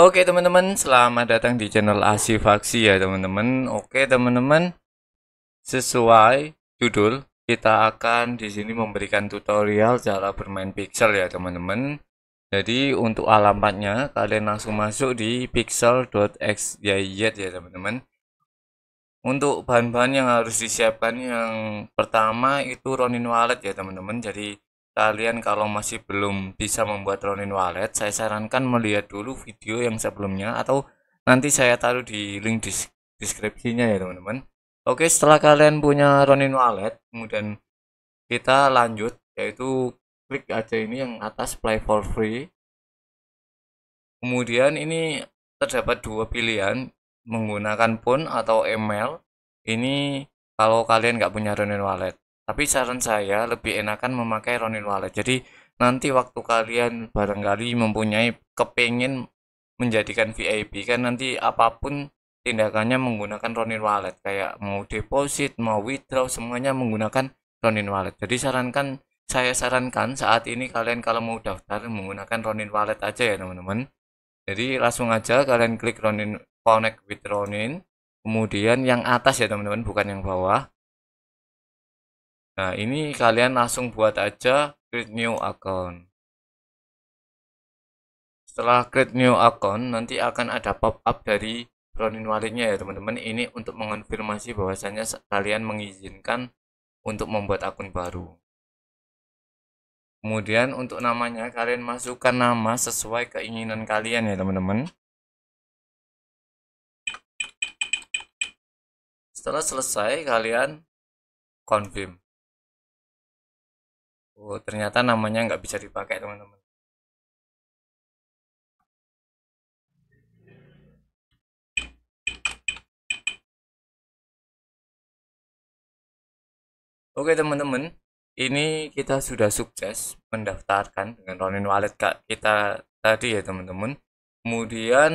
Oke teman-teman, selamat datang di channel Asi Faksi ya teman-teman. Oke teman-teman, sesuai judul kita akan di sini memberikan tutorial cara bermain pixel ya teman-teman. Jadi untuk alamatnya kalian langsung masuk di pixel.xyz ya teman-teman. Untuk bahan-bahan yang harus disiapkan yang pertama itu Ronin Wallet ya teman-teman. Jadi kalian kalau masih belum bisa membuat Ronin Wallet, saya sarankan melihat dulu video yang sebelumnya atau nanti saya taruh di link deskripsinya ya teman-teman. Oke, setelah kalian punya Ronin Wallet, kemudian kita lanjut yaitu klik aja ini yang atas play for free. Kemudian ini terdapat dua pilihan menggunakan pun atau email. Ini kalau kalian nggak punya Ronin Wallet. Tapi saran saya lebih enakan memakai Ronin Wallet. Jadi nanti waktu kalian barangkali mempunyai kepingin menjadikan VIP kan nanti apapun tindakannya menggunakan Ronin Wallet kayak mau deposit mau withdraw semuanya menggunakan Ronin Wallet jadi sarankan saya sarankan saat ini kalian kalau mau daftar menggunakan Ronin Wallet aja ya teman-teman jadi langsung aja kalian klik Ronin Connect with Ronin kemudian yang atas ya teman-teman bukan yang bawah Nah, ini kalian langsung buat aja create new account. Setelah create new account, nanti akan ada pop-up dari Ronin Walletnya ya teman-teman. Ini untuk mengonfirmasi bahwasannya kalian mengizinkan untuk membuat akun baru. Kemudian untuk namanya kalian masukkan nama sesuai keinginan kalian ya teman-teman. Setelah selesai kalian confirm oh ternyata namanya nggak bisa dipakai teman-teman Oke teman-teman, ini kita sudah sukses mendaftarkan dengan Ronin Wallet kak kita tadi ya teman-teman. Kemudian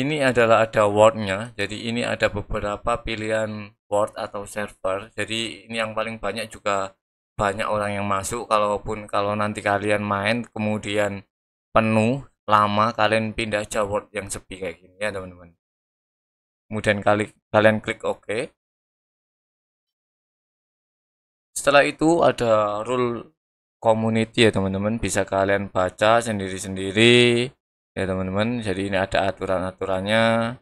ini adalah ada wordnya, jadi ini ada beberapa pilihan word atau server. Jadi ini yang paling banyak juga banyak orang yang masuk kalaupun kalau nanti kalian main kemudian penuh lama kalian pindah jawab yang sepi kayak gini ya teman-teman kemudian kali kalian klik OK setelah itu ada rule community ya teman-teman bisa kalian baca sendiri-sendiri ya teman-teman jadi ini ada aturan-aturannya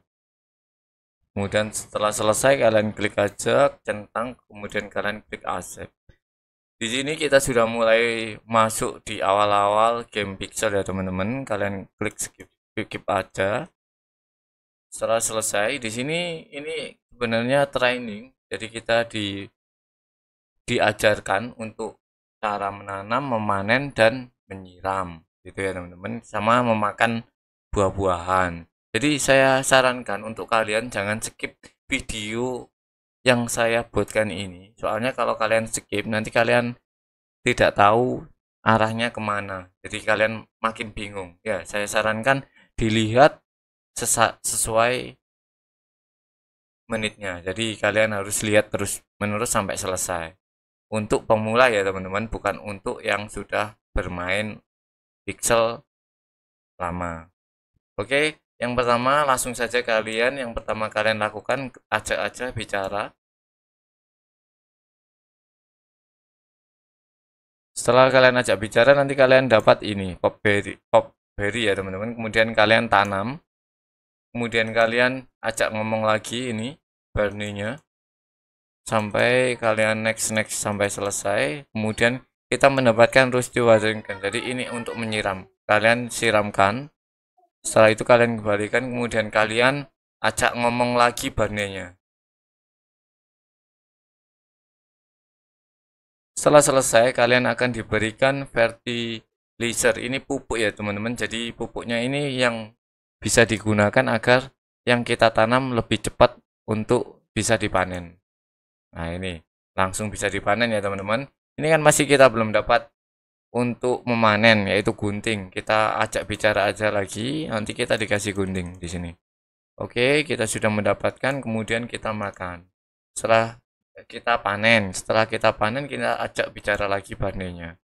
kemudian setelah selesai kalian klik aja centang kemudian kalian klik accept di sini kita sudah mulai masuk di awal-awal game pixel ya teman-teman. Kalian klik skip, skip aja. Setelah selesai, di sini ini sebenarnya training. Jadi kita di diajarkan untuk cara menanam, memanen dan menyiram gitu ya teman-teman sama memakan buah-buahan. Jadi saya sarankan untuk kalian jangan skip video yang saya buatkan ini soalnya kalau kalian skip nanti kalian tidak tahu arahnya kemana jadi kalian makin bingung ya saya sarankan dilihat sesuai menitnya jadi kalian harus lihat terus menerus sampai selesai untuk pemula ya teman-teman bukan untuk yang sudah bermain pixel lama oke yang pertama langsung saja kalian yang pertama kalian lakukan aja aja bicara setelah kalian ajak bicara nanti kalian dapat ini pop berry pop berry ya teman-teman kemudian kalian tanam kemudian kalian ajak ngomong lagi ini berninya sampai kalian next next sampai selesai kemudian kita mendapatkan rusty watering jadi ini untuk menyiram kalian siramkan setelah itu kalian kembalikan kemudian kalian ajak ngomong lagi berninya Setelah selesai, kalian akan diberikan fertilizer. Ini pupuk ya teman-teman. Jadi pupuknya ini yang bisa digunakan agar yang kita tanam lebih cepat untuk bisa dipanen. Nah ini langsung bisa dipanen ya teman-teman. Ini kan masih kita belum dapat untuk memanen yaitu gunting. Kita ajak bicara aja lagi, nanti kita dikasih gunting di sini. Oke, kita sudah mendapatkan kemudian kita makan. Setelah kita panen. Setelah kita panen, kita ajak bicara lagi panennya.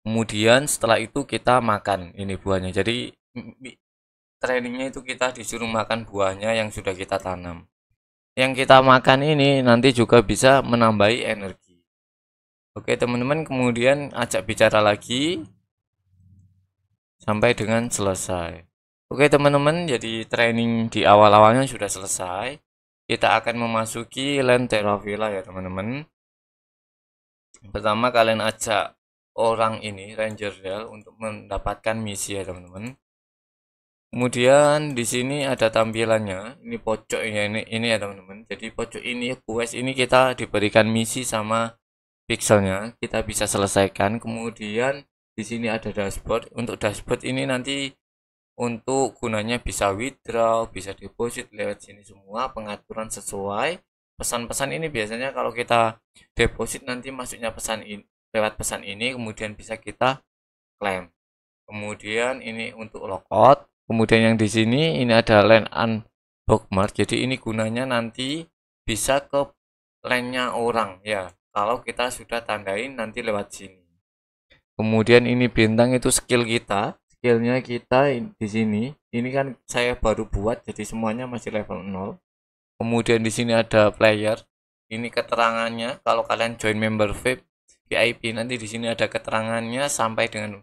Kemudian setelah itu kita makan ini buahnya. Jadi trainingnya itu kita disuruh makan buahnya yang sudah kita tanam. Yang kita makan ini nanti juga bisa menambahi energi. Oke teman-teman, kemudian ajak bicara lagi sampai dengan selesai. Oke teman-teman, jadi training di awal-awalnya sudah selesai kita akan memasuki land villa ya teman-teman pertama kalian ajak orang ini Ranger real untuk mendapatkan misi ya teman-teman kemudian di sini ada tampilannya ini ya ini ini ya teman-teman jadi pojok ini quest ini kita diberikan misi sama pixelnya kita bisa selesaikan kemudian di sini ada dashboard untuk dashboard ini nanti untuk gunanya bisa withdraw, bisa deposit lewat sini semua pengaturan sesuai pesan-pesan ini biasanya kalau kita deposit nanti masuknya pesan in, lewat pesan ini kemudian bisa kita klaim kemudian ini untuk lockout kemudian yang di sini ini ada land and bookmark. jadi ini gunanya nanti bisa ke landnya orang ya kalau kita sudah tandain nanti lewat sini kemudian ini bintang itu skill kita skillnya kita di sini ini kan saya baru buat jadi semuanya masih level 0 kemudian di sini ada player ini keterangannya kalau kalian join member VIP VIP nanti di sini ada keterangannya sampai dengan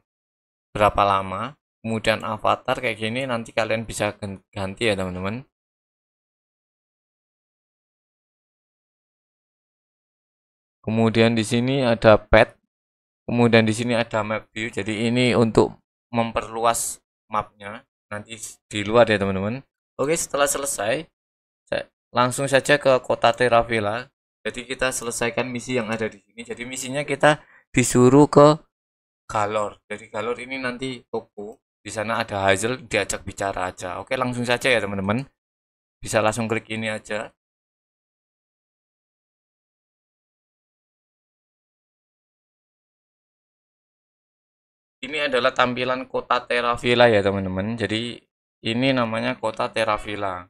berapa lama kemudian avatar kayak gini nanti kalian bisa ganti ya teman-teman kemudian di sini ada pet kemudian di sini ada map view jadi ini untuk memperluas mapnya nanti di luar ya teman-teman oke setelah selesai langsung saja ke kota Terravilla jadi kita selesaikan misi yang ada di sini jadi misinya kita disuruh ke Galor Jadi Galor ini nanti toko di sana ada Hazel diajak bicara aja oke langsung saja ya teman-teman bisa langsung klik ini aja ini adalah tampilan kota Terravilla ya teman-teman jadi ini namanya kota Terravilla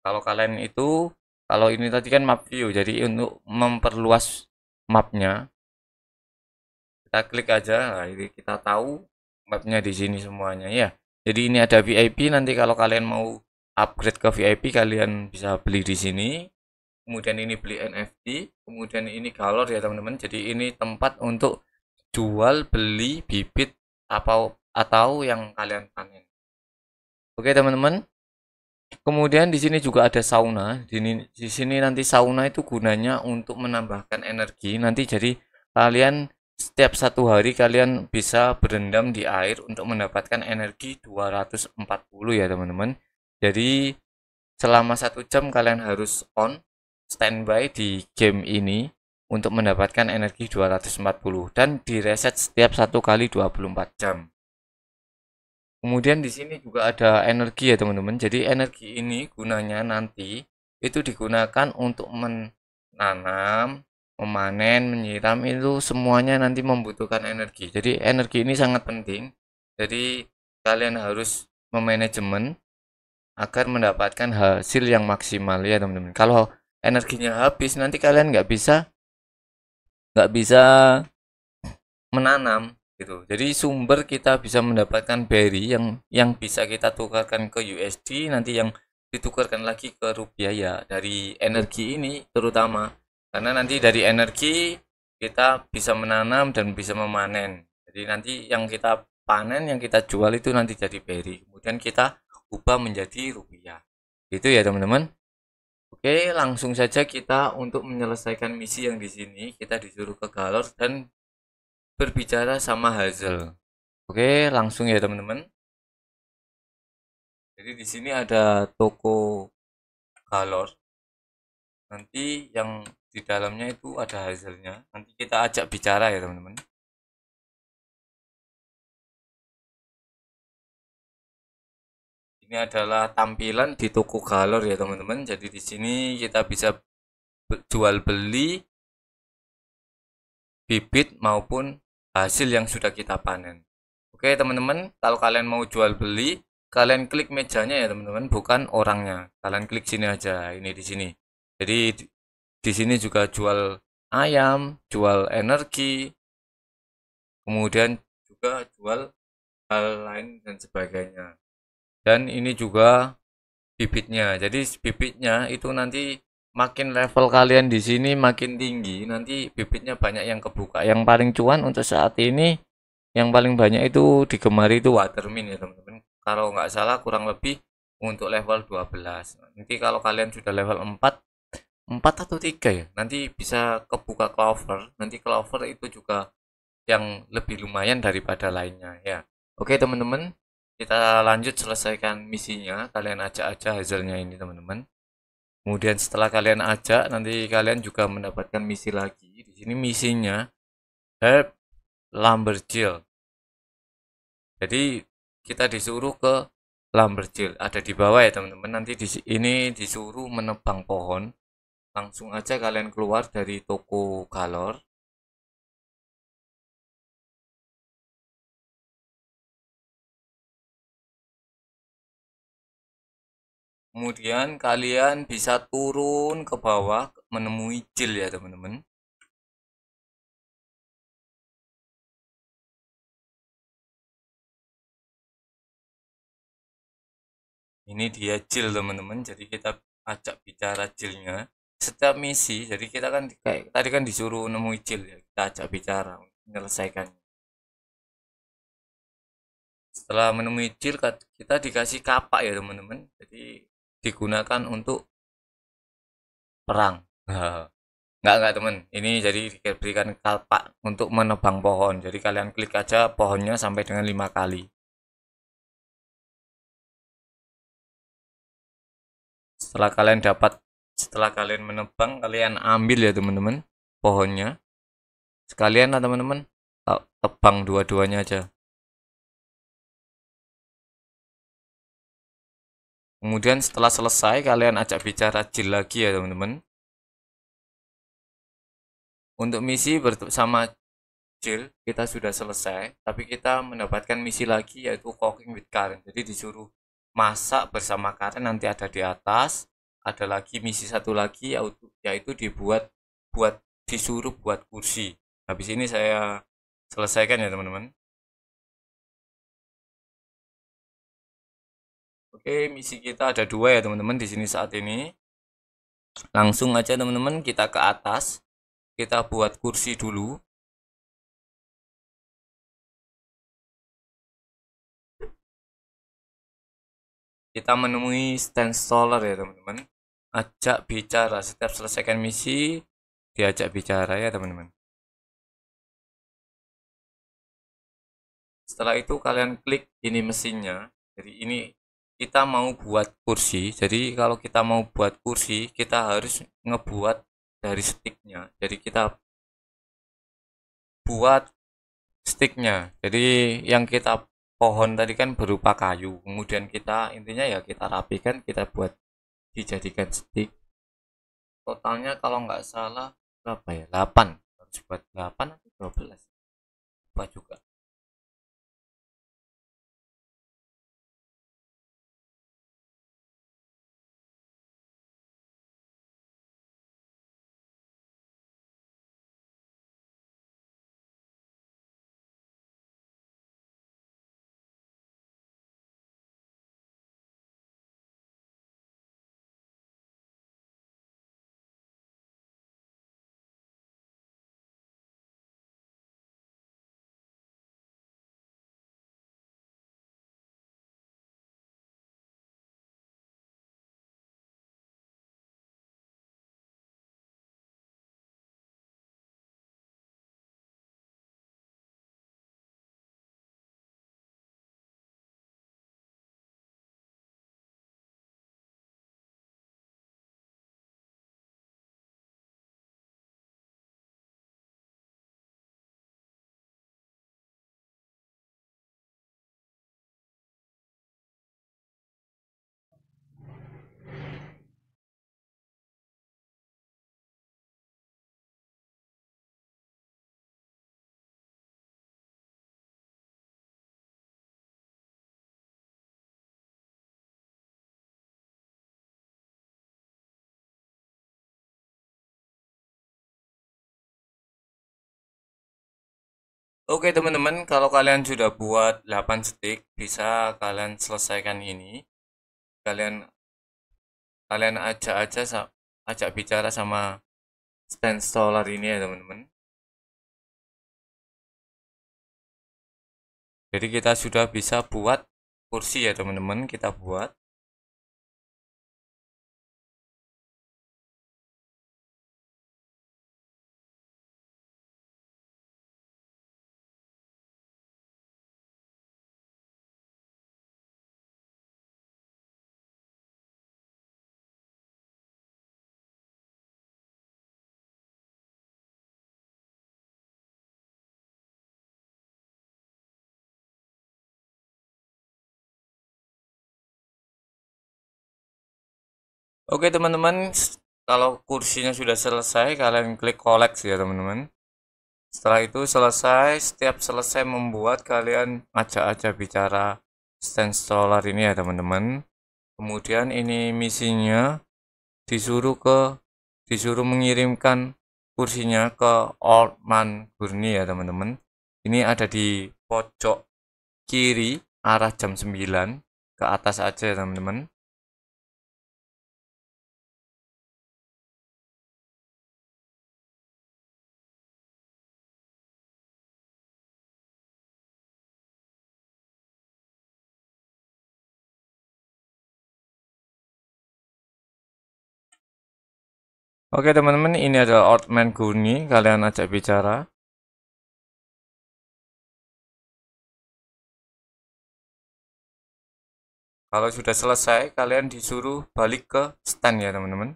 kalau kalian itu kalau ini tadi kan map view jadi untuk memperluas mapnya kita klik aja nah, ini kita tahu mapnya di sini semuanya ya jadi ini ada VIP nanti kalau kalian mau upgrade ke VIP kalian bisa beli di sini kemudian ini beli NFT kemudian ini galor ya teman-teman jadi ini tempat untuk jual beli bibit atau atau yang kalian panen. Oke teman-teman. Kemudian di sini juga ada sauna. Di, di sini nanti sauna itu gunanya untuk menambahkan energi. Nanti jadi kalian setiap satu hari kalian bisa berendam di air untuk mendapatkan energi 240 ya teman-teman. Jadi selama satu jam kalian harus on standby di game ini untuk mendapatkan energi 240 dan direset setiap satu kali 24 jam. Kemudian di sini juga ada energi ya teman-teman. Jadi energi ini gunanya nanti itu digunakan untuk menanam, memanen, menyiram itu semuanya nanti membutuhkan energi. Jadi energi ini sangat penting. Jadi kalian harus memanajemen agar mendapatkan hasil yang maksimal ya teman-teman. Kalau energinya habis nanti kalian nggak bisa nggak bisa menanam gitu. Jadi sumber kita bisa mendapatkan berry yang yang bisa kita tukarkan ke USD nanti yang ditukarkan lagi ke rupiah ya dari energi ini terutama karena nanti dari energi kita bisa menanam dan bisa memanen. Jadi nanti yang kita panen yang kita jual itu nanti jadi berry. Kemudian kita ubah menjadi rupiah. Itu ya teman-teman. Oke, langsung saja kita untuk menyelesaikan misi yang di sini. Kita disuruh ke Galor dan berbicara sama Hazel. Oke, langsung ya teman-teman. Jadi di sini ada toko Galor. Nanti yang di dalamnya itu ada Hazelnya. Nanti kita ajak bicara ya teman-teman. ini adalah tampilan di toko galor ya teman-teman jadi di sini kita bisa jual beli bibit maupun hasil yang sudah kita panen oke teman-teman kalau kalian mau jual beli kalian klik mejanya ya teman-teman bukan orangnya kalian klik sini aja ini di sini jadi di sini juga jual ayam jual energi kemudian juga jual hal lain dan sebagainya dan ini juga bibitnya jadi bibitnya itu nanti makin level kalian di sini makin tinggi nanti bibitnya banyak yang kebuka yang paling cuan untuk saat ini yang paling banyak itu digemari itu watermin ya teman-teman kalau nggak salah kurang lebih untuk level 12 nanti kalau kalian sudah level 4 4 atau 3 ya nanti bisa kebuka clover nanti clover itu juga yang lebih lumayan daripada lainnya ya oke teman-teman kita lanjut selesaikan misinya kalian ajak aja hasilnya ini teman-teman kemudian setelah kalian ajak nanti kalian juga mendapatkan misi lagi di sini misinya help Lumberjill jadi kita disuruh ke Lumberjill ada di bawah ya teman-teman nanti di ini disuruh menebang pohon langsung aja kalian keluar dari toko galor kemudian kalian bisa turun ke bawah menemui jil ya teman-teman ini dia jil teman-teman jadi kita ajak bicara jilnya setiap misi jadi kita kan kayak tadi kan disuruh nemui jil ya kita ajak bicara menyelesaikan setelah menemui jil kita dikasih kapak ya teman-teman jadi digunakan untuk perang. Enggak enggak temen. Ini jadi diberikan kalpak untuk menebang pohon. Jadi kalian klik aja pohonnya sampai dengan lima kali. Setelah kalian dapat, setelah kalian menebang, kalian ambil ya teman-teman pohonnya. Sekalian lah teman-teman, tebang dua-duanya aja. kemudian setelah selesai kalian ajak bicara jil lagi ya teman-teman untuk misi bersama jil kita sudah selesai tapi kita mendapatkan misi lagi yaitu cooking with Karen jadi disuruh masak bersama Karen nanti ada di atas ada lagi misi satu lagi yaitu, yaitu dibuat buat disuruh buat kursi habis ini saya selesaikan ya teman-teman Oke, misi kita ada dua ya teman-teman di sini saat ini. Langsung aja teman-teman kita ke atas. Kita buat kursi dulu. Kita menemui solar ya teman-teman. Ajak bicara. Setiap selesaikan misi, diajak bicara ya teman-teman. Setelah itu kalian klik ini mesinnya. Jadi ini kita mau buat kursi jadi kalau kita mau buat kursi kita harus ngebuat dari sticknya jadi kita buat sticknya jadi yang kita pohon tadi kan berupa kayu kemudian kita intinya ya kita rapikan kita buat dijadikan stick totalnya kalau nggak salah berapa ya 8 harus buat 8 atau 12 apa juga Oke teman-teman, kalau kalian sudah buat 8 stick, bisa kalian selesaikan ini. Kalian kalian aja aja ajak bicara sama stand solar ini ya teman-teman. Jadi kita sudah bisa buat kursi ya teman-teman, kita buat. Oke teman-teman, kalau kursinya sudah selesai, kalian klik collect ya teman-teman. Setelah itu selesai, setiap selesai membuat, kalian ajak aja bicara stand solar ini ya teman-teman. Kemudian ini misinya disuruh ke disuruh mengirimkan kursinya ke Oldman Gurney ya teman-teman. Ini ada di pojok kiri arah jam 9 ke atas aja ya teman-teman Oke teman-teman, ini adalah Outman Guni, kalian ajak bicara. Kalau sudah selesai, kalian disuruh balik ke stand ya teman-teman.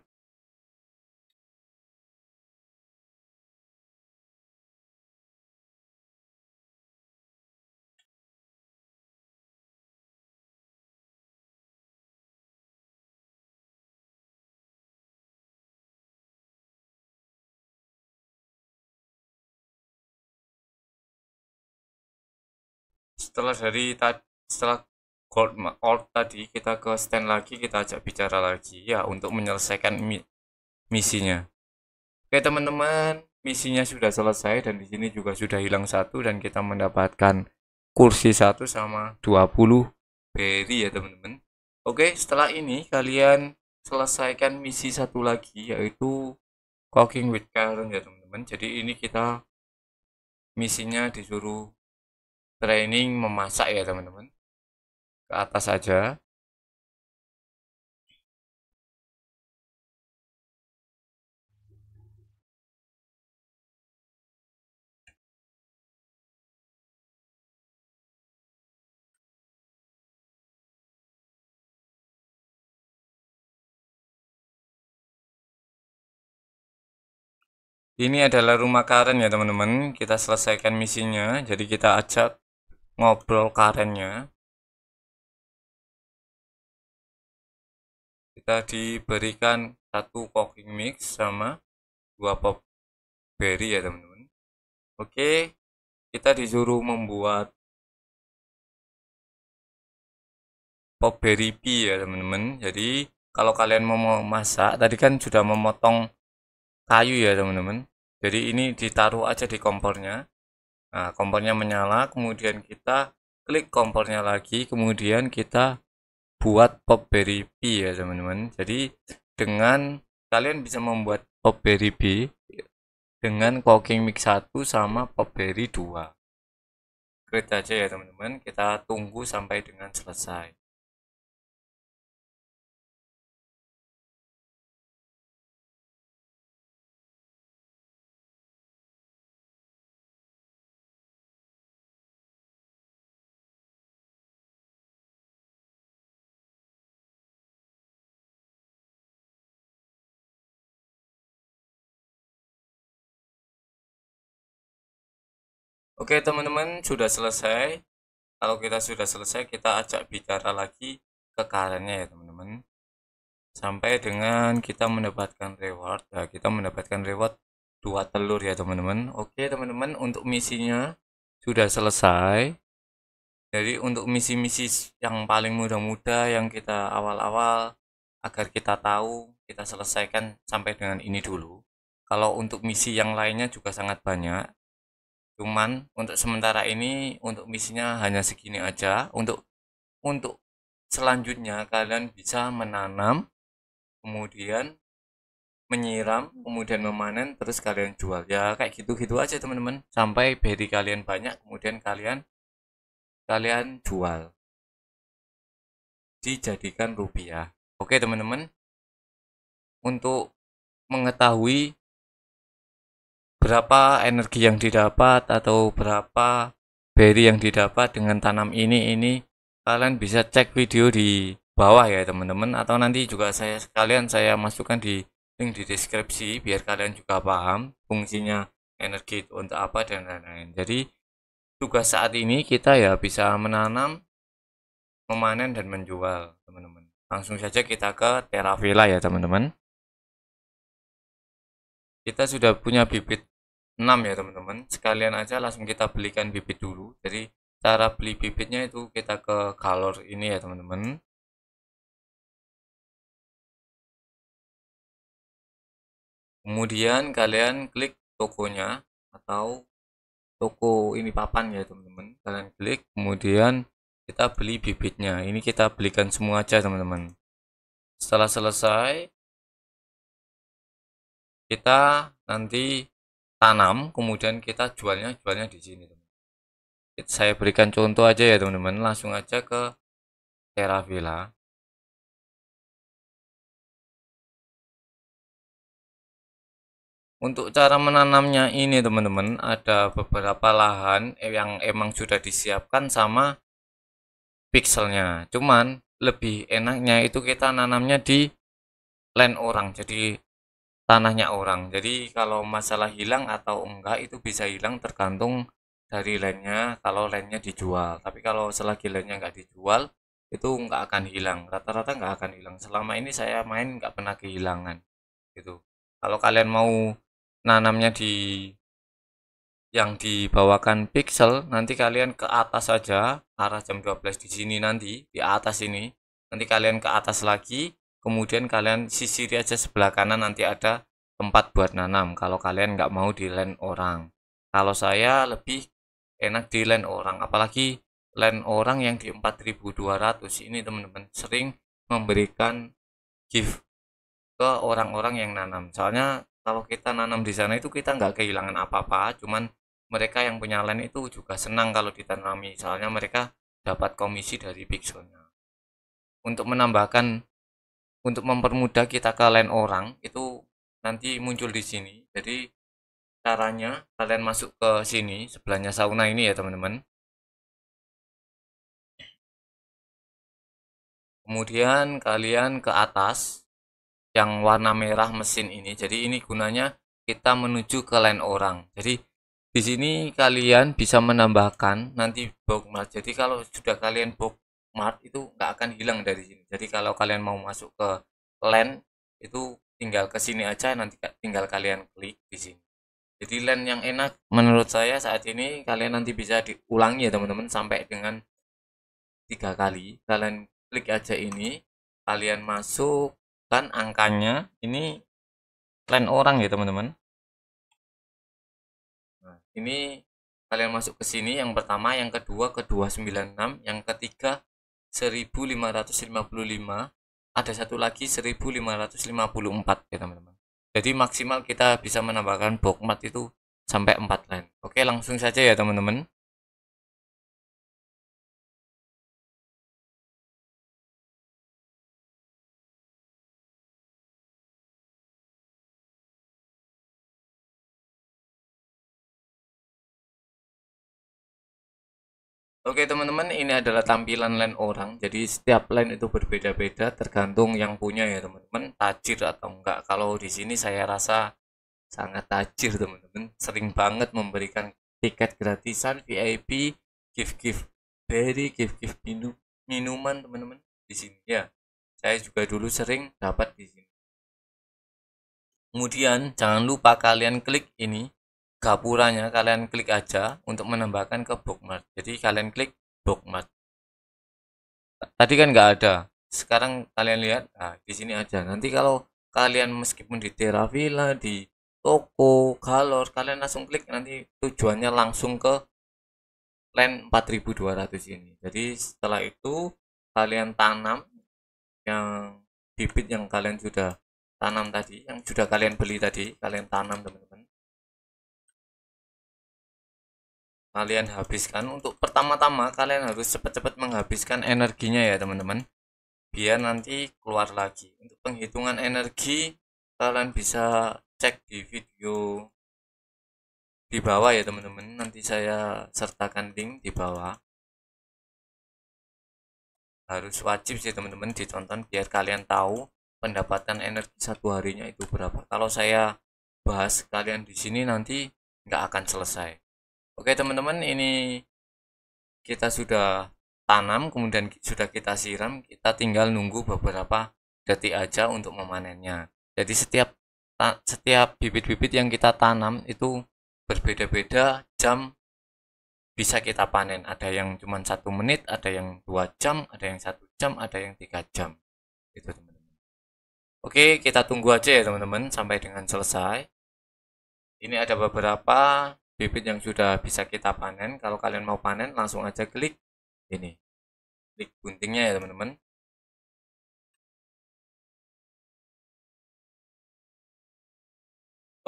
setelah dari setelah gold old tadi kita ke stand lagi kita ajak bicara lagi ya untuk menyelesaikan mi misinya oke teman-teman misinya sudah selesai dan di sini juga sudah hilang satu dan kita mendapatkan kursi satu sama 20 berry ya teman-teman oke setelah ini kalian selesaikan misi satu lagi yaitu cooking with Karen ya teman-teman jadi ini kita misinya disuruh training memasak ya teman-teman ke atas aja. Ini adalah rumah Karen ya teman-teman. Kita selesaikan misinya. Jadi kita ajak ngobrol karennya kita diberikan satu cooking mix sama dua pop berry ya teman-teman oke kita disuruh membuat pop berry pie ya teman-teman jadi kalau kalian mau masak tadi kan sudah memotong kayu ya teman-teman jadi ini ditaruh aja di kompornya Nah, kompornya menyala, kemudian kita klik kompornya lagi, kemudian kita buat pop berry P ya teman-teman. Jadi dengan kalian bisa membuat pop berry P dengan cooking mix 1 sama pop berry 2. Klik aja ya teman-teman, kita tunggu sampai dengan selesai. Oke teman-teman sudah selesai. Kalau kita sudah selesai kita ajak bicara lagi ke karennya ya teman-teman. Sampai dengan kita mendapatkan reward. Nah, kita mendapatkan reward dua telur ya teman-teman. Oke teman-teman untuk misinya sudah selesai. Jadi untuk misi-misi yang paling mudah-mudah yang kita awal-awal agar kita tahu kita selesaikan sampai dengan ini dulu. Kalau untuk misi yang lainnya juga sangat banyak cuman untuk sementara ini untuk misinya hanya segini aja untuk untuk selanjutnya kalian bisa menanam kemudian menyiram kemudian memanen terus kalian jual ya kayak gitu-gitu aja teman-teman sampai beri kalian banyak kemudian kalian kalian jual dijadikan rupiah oke teman-teman untuk mengetahui berapa energi yang didapat atau berapa berry yang didapat dengan tanam ini ini kalian bisa cek video di bawah ya teman-teman atau nanti juga saya sekalian saya masukkan di link di deskripsi biar kalian juga paham fungsinya energi itu untuk apa dan lain-lain jadi tugas saat ini kita ya bisa menanam memanen dan menjual teman-teman langsung saja kita ke Villa ya teman-teman kita sudah punya bibit 6 ya teman-teman sekalian aja langsung kita belikan bibit dulu jadi cara beli bibitnya itu kita ke galor ini ya teman-teman kemudian kalian klik tokonya atau toko ini papan ya teman-teman kalian klik kemudian kita beli bibitnya ini kita belikan semua aja teman-teman setelah selesai kita nanti tanam kemudian kita jualnya jualnya di sini teman. saya berikan contoh aja ya teman-teman langsung aja ke Terra Villa untuk cara menanamnya ini teman-teman ada beberapa lahan yang emang sudah disiapkan sama pixelnya cuman lebih enaknya itu kita nanamnya di land orang jadi tanahnya orang. Jadi kalau masalah hilang atau enggak itu bisa hilang tergantung dari lainnya kalau lainnya dijual. Tapi kalau selagi lainnya enggak dijual itu enggak akan hilang. Rata-rata enggak akan hilang. Selama ini saya main enggak pernah kehilangan. Gitu. Kalau kalian mau nanamnya di yang dibawakan pixel nanti kalian ke atas saja arah jam 12 di sini nanti di atas ini nanti kalian ke atas lagi kemudian kalian sisiri aja sebelah kanan nanti ada tempat buat nanam kalau kalian nggak mau di land orang kalau saya lebih enak di land orang apalagi land orang yang di 4200 ini teman-teman sering memberikan gift ke orang-orang yang nanam soalnya kalau kita nanam di sana itu kita nggak kehilangan apa-apa cuman mereka yang punya land itu juga senang kalau ditanami soalnya mereka dapat komisi dari pixelnya untuk menambahkan untuk mempermudah kita ke lain orang itu nanti muncul di sini. Jadi caranya kalian masuk ke sini sebelahnya sauna ini ya teman-teman. Kemudian kalian ke atas yang warna merah mesin ini. Jadi ini gunanya kita menuju ke lain orang. Jadi di sini kalian bisa menambahkan nanti bookmark. Jadi kalau sudah kalian book Mart itu nggak akan hilang dari sini jadi kalau kalian mau masuk ke land itu tinggal ke sini aja nanti tinggal kalian klik di sini jadi land yang enak menurut saya saat ini kalian nanti bisa diulangi ya teman-teman sampai dengan tiga kali kalian klik aja ini kalian masukkan angkanya ini land orang ya teman-teman nah, ini kalian masuk ke sini yang pertama yang kedua ke 296 yang ketiga 1555 ada satu lagi 1554 ya teman-teman jadi maksimal kita bisa menambahkan bokmat itu sampai 4 line oke langsung saja ya teman-teman Oke teman-teman, ini adalah tampilan line orang. Jadi setiap line itu berbeda-beda tergantung yang punya ya teman-teman, tajir atau enggak. Kalau di sini saya rasa sangat tajir teman-teman, sering banget memberikan tiket gratisan, VIP, gift-gift berry, gift-gift minu minuman teman-teman di sini ya. Saya juga dulu sering dapat di sini. Kemudian jangan lupa kalian klik ini gapuranya kalian klik aja untuk menambahkan ke bookmark jadi kalian klik bookmark tadi kan nggak ada sekarang kalian lihat nah, di sini aja nanti kalau kalian meskipun di Teravilla di toko galor kalian langsung klik nanti tujuannya langsung ke land 4200 ini jadi setelah itu kalian tanam yang bibit yang kalian sudah tanam tadi yang sudah kalian beli tadi kalian tanam teman-teman kalian habiskan untuk pertama-tama kalian harus cepat-cepat menghabiskan energinya ya teman-teman biar nanti keluar lagi untuk penghitungan energi kalian bisa cek di video di bawah ya teman-teman nanti saya sertakan link di bawah harus wajib sih teman-teman ditonton biar kalian tahu pendapatan energi satu harinya itu berapa kalau saya bahas kalian di sini nanti nggak akan selesai Oke teman-teman ini kita sudah tanam kemudian sudah kita siram kita tinggal nunggu beberapa detik aja untuk memanennya jadi setiap setiap bibit-bibit yang kita tanam itu berbeda-beda jam bisa kita panen ada yang cuma satu menit ada yang dua jam ada yang satu jam ada yang tiga jam itu teman-teman oke kita tunggu aja ya teman-teman sampai dengan selesai ini ada beberapa bibit yang sudah bisa kita panen kalau kalian mau panen langsung aja klik ini klik guntingnya ya teman-teman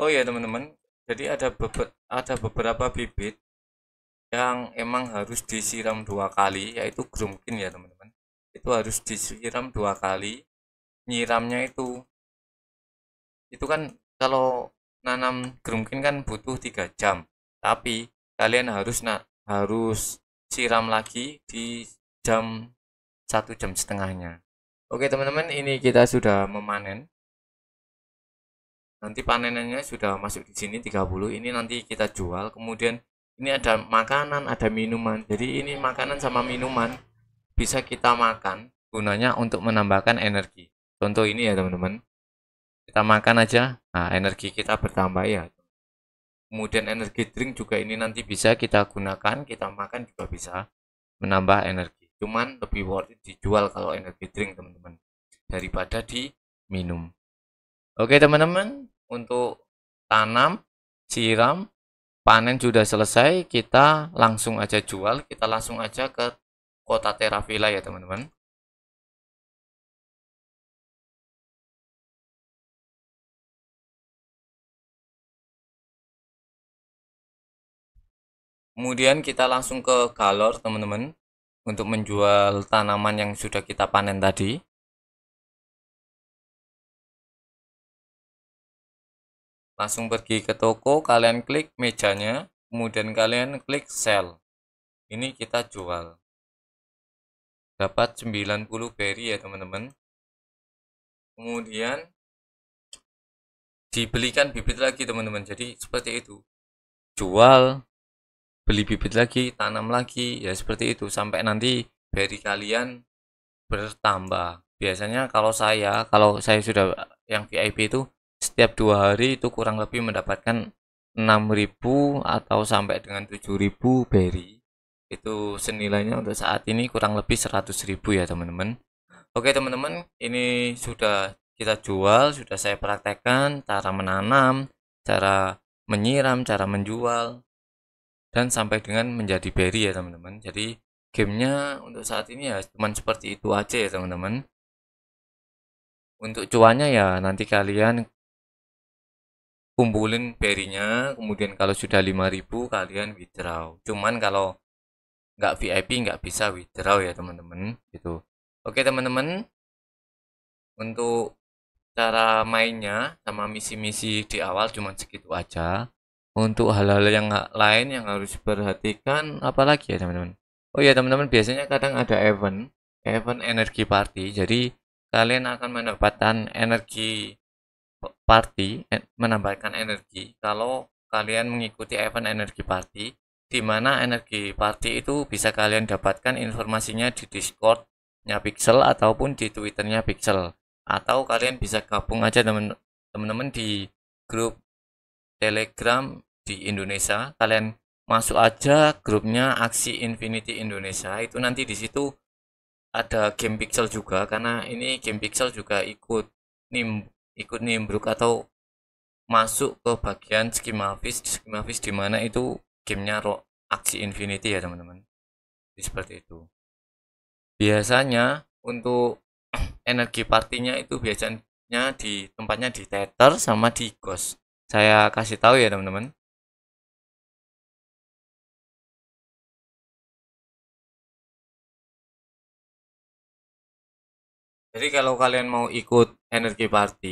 oh ya teman-teman jadi ada beberapa ada beberapa bibit yang emang harus disiram dua kali yaitu grumkin ya teman-teman itu harus disiram dua kali nyiramnya itu itu kan kalau nanam grumkin kan butuh tiga jam tapi kalian harus nak harus siram lagi di jam satu jam setengahnya oke teman-teman ini kita sudah memanen nanti panenannya sudah masuk di sini 30 ini nanti kita jual kemudian ini ada makanan ada minuman jadi ini makanan sama minuman bisa kita makan gunanya untuk menambahkan energi contoh ini ya teman-teman kita makan aja nah energi kita bertambah ya kemudian energi drink juga ini nanti bisa kita gunakan kita makan juga bisa menambah energi cuman lebih worth it dijual kalau energi drink teman-teman daripada diminum oke teman-teman untuk tanam siram panen sudah selesai kita langsung aja jual kita langsung aja ke kota Villa ya teman-teman kemudian kita langsung ke galor teman-teman untuk menjual tanaman yang sudah kita panen tadi langsung pergi ke toko kalian klik mejanya kemudian kalian klik sell ini kita jual dapat 90 berry ya teman-teman kemudian dibelikan bibit lagi teman-teman jadi seperti itu jual beli bibit lagi tanam lagi ya seperti itu sampai nanti beri kalian bertambah biasanya kalau saya kalau saya sudah yang VIP itu setiap dua hari itu kurang lebih mendapatkan 6000 atau sampai dengan 7000 beri. itu senilainya untuk saat ini kurang lebih 100.000 ya teman-teman Oke teman-teman ini sudah kita jual sudah saya praktekkan cara menanam cara menyiram cara menjual dan sampai dengan menjadi berry ya teman-teman jadi gamenya untuk saat ini ya cuman seperti itu aja ya teman-teman untuk cuannya ya nanti kalian kumpulin berinya kemudian kalau sudah 5000 kalian withdraw cuman kalau nggak VIP nggak bisa withdraw ya teman-teman gitu oke teman-teman untuk cara mainnya sama misi-misi di awal cuman segitu aja untuk hal-hal yang lain yang harus diperhatikan apalagi ya teman-teman oh ya teman-teman biasanya kadang ada event event energi party jadi kalian akan mendapatkan energi party menambahkan energi kalau kalian mengikuti event energi party di mana energi party itu bisa kalian dapatkan informasinya di Discord-nya Pixel ataupun di Twitternya Pixel atau kalian bisa gabung aja teman-teman di grup Telegram di Indonesia. Kalian masuk aja grupnya Aksi Infinity Indonesia. Itu nanti di situ ada game pixel juga karena ini game pixel juga ikut nim ikut nimbruk atau masuk ke bagian skema fish skema fish di mana itu gamenya rock aksi infinity ya teman-teman seperti itu biasanya untuk energi partinya itu biasanya di tempatnya di tether sama di ghost saya kasih tahu ya teman-teman Jadi kalau kalian mau ikut energi party,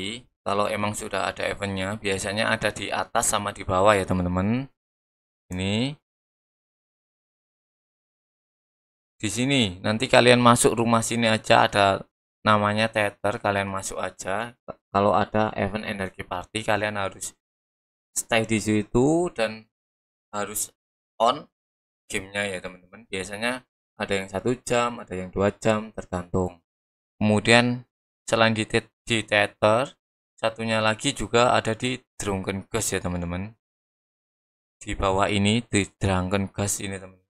kalau emang sudah ada eventnya, biasanya ada di atas sama di bawah ya teman-teman. Ini. Di sini, nanti kalian masuk rumah sini aja ada namanya teater, kalian masuk aja. Kalau ada event energi party, kalian harus stay di situ dan harus on gamenya ya teman-teman biasanya ada yang satu jam ada yang dua jam tergantung kemudian selain di, te teater satunya lagi juga ada di drunken gas ya teman-teman di bawah ini di drunken gas ini teman teman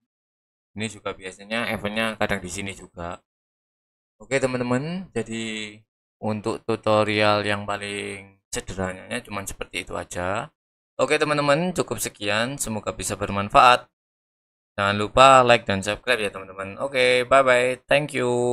ini juga biasanya eventnya kadang di sini juga oke teman-teman jadi untuk tutorial yang paling sederhananya cuma seperti itu aja Oke teman-teman, cukup sekian. Semoga bisa bermanfaat. Jangan lupa like dan subscribe ya teman-teman. Oke, bye-bye. Thank you.